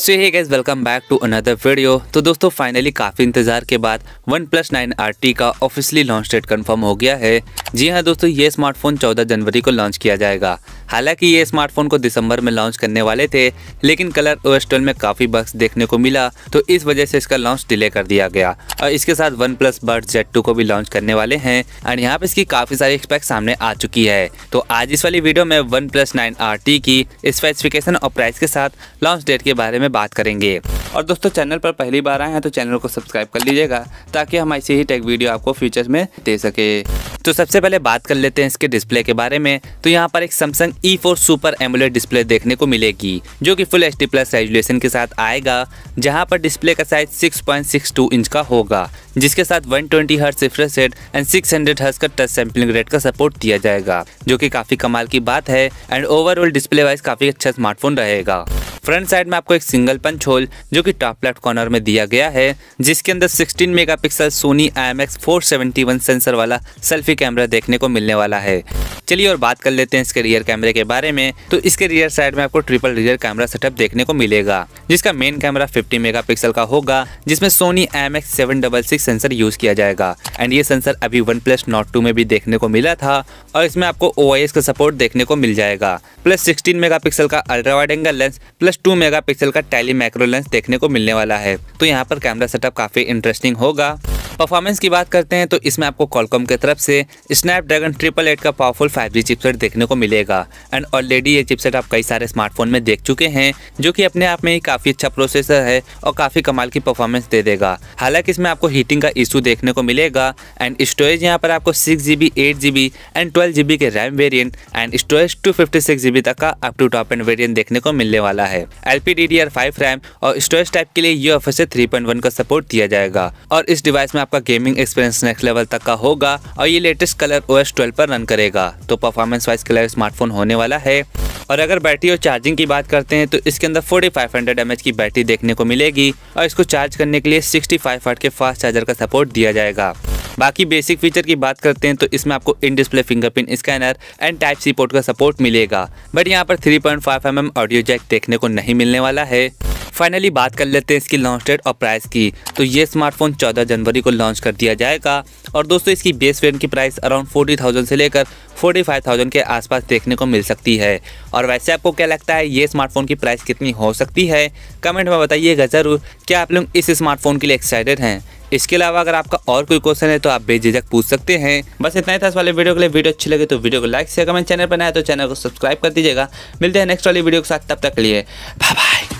so hey guys welcome back to another video तो दोस्तों finally काफ़ी इंतजार के बाद OnePlus nine R T का ऑफिशियली लॉन्च डेट कंफर्म हो गया है जी हाँ दोस्तों ये स्मार्टफोन 14 जनवरी को लॉन्च किया जाएगा हालांकि ये स्मार्टफोन को दिसंबर में लॉन्च करने वाले थे लेकिन कलर ओ एस में काफ़ी बक्स देखने को मिला तो इस वजह से इसका लॉन्च डिले कर दिया गया और इसके साथ वन प्लस बर्ड जेड टू को भी लॉन्च करने वाले हैं एंड यहाँ पे इसकी काफ़ी सारी एक्सपेक्ट सामने आ चुकी है तो आज इस वाली वीडियो में OnePlus nine R T की स्पेसिफिकेशन और प्राइस के साथ लॉन्च डेट के बारे में में बात करेंगे और दोस्तों चैनल पर पहली बार आए हैं तो चैनल को सब्सक्राइब कर लीजिएगा ताकि हम ऐसे ही टेक वीडियो आपको फ्यूचर में दे सके तो सबसे पहले बात कर लेते हैं इसके डिस्प्ले के बारे में तो यहाँ पर एक Samsung E4 four super AMOLED display देखने को मिलेगी जो कि full H D plus resolution के साथ आएगा जहाँ पर डिस्प्ले का साइज 6.62 इंच का होगा जिसके साथ 120 twenty hertz refresh and 600 hundred hertz का टच सैम्पलिंग रेट का सपोर्ट दिया जाएगा जो कि काफ़ी कमाल की बात है एंड ओवरऑल डिस्प्ले वाइज काफ़ी अच्छा स्मार्टफोन रहेगा फ्रंट साइड में आपको एक सिंगल पंच होल जो कि टॉप लेफ्ट कॉर्नर में दिया गया है जिसके अंदर 16 megapixel Sony I M sensor वाला सेल्फी कैमरा देखने को मिलने वाला है चलिए और बात कर लेते हैं इसके रियर कैमरे के बारे में तो इसके रियर साइड में आपको ट्रिपल रियर कैमरा सेटअप देखने को मिलेगा जिसका मेन कैमरा 50 मेगापिक्सल का होगा जिसमें सोनी एम सेंसर यूज किया जाएगा एंड ये सेंसर अभी वन प्लस नॉट टू में भी देखने को मिला था और इसमें आपको ओ का सपोर्ट देखने को मिल जाएगा प्लस सिक्सटीन मेगा का ultra wide angle lens plus two mega का टैली माइक्रो लेंस देखने को मिलने वाला है तो यहाँ पर कैमरा सेटअप काफी इंटरेस्टिंग होगा परफॉर्मेंस की बात करते हैं तो इसमें आपको कॉलकॉम की तरफ से स्नैपड्रैगन ट्रिपल एट का पावरफुल 5G चिपसेट देखने को मिलेगा एंड ऑलरेडी ये चिपसेट आप कई सारे स्मार्टफोन में देख चुके हैं जो कि अपने आप में ही काफ़ी अच्छा प्रोसेसर है और काफ़ी कमाल की परफॉर्मेंस दे देगा हालांकि इसमें आपको हीटिंग का इशू देखने को मिलेगा एंड स्टोरेज यहाँ पर आपको six G eight and twelve के RAM variant and storage two fifty six तक का up to top end variant देखने को मिलने वाला है L P D D R five RAM और स्टोरेज टाइप के लिए U F three point one का सपोर्ट दिया जाएगा और इस डिवाइस में आप आपका गेमिंग एक्सपीरियंस नेक्स्ट लेवल तक का होगा और ये लेटेस्ट कलर ओ एस पर रन करेगा तो परफॉर्मेंस वाइज कलर स्मार्टफोन होने वाला है और अगर बैटरी और चार्जिंग की बात करते हैं तो इसके अंदर 4500 फाइव की बैटरी देखने को मिलेगी और इसको चार्ज करने के लिए 65 फाइव के फास्ट चार्जर का सपोर्ट दिया जाएगा बाकी बेसिक फीचर की बात करते हैं तो इसमें आपको in display fingerprint scanner and type C port का सपोर्ट मिलेगा बट यहाँ पर 3.5 पॉइंट mm ऑडियो जैक देखने को नहीं मिलने वाला है फाइनली बात कर लेते हैं इसकी लॉन्च डेट और प्राइस की तो ये स्मार्टफोन 14 जनवरी को लॉन्च कर दिया जाएगा और दोस्तों इसकी बेस वेरियंट की प्राइस अराउंड 40,000 से लेकर 45,000 के आसपास देखने को मिल सकती है और वैसे आपको क्या लगता है ये स्मार्टफोन की प्राइस कितनी हो सकती है कमेंट में बताइएगा ज़रूर क्या आप लोग इस स्मार्टफोन के लिए एक्साइटेड हैं इसके अलावा अगर आपका और कोई क्वेश्चन है तो आप बेझिझक पूछ सकते हैं बस इतना ही था इस वाले वीडियो के लिए वीडियो अच्छी लगे तो वीडियो को लाइक से कमेंट चैनल पर नया तो चैनल को सब्सक्राइब कर दीजिएगा मिलते हैं नेक्स्ट वाली वीडियो के साथ तब तक के लिए बाय बाय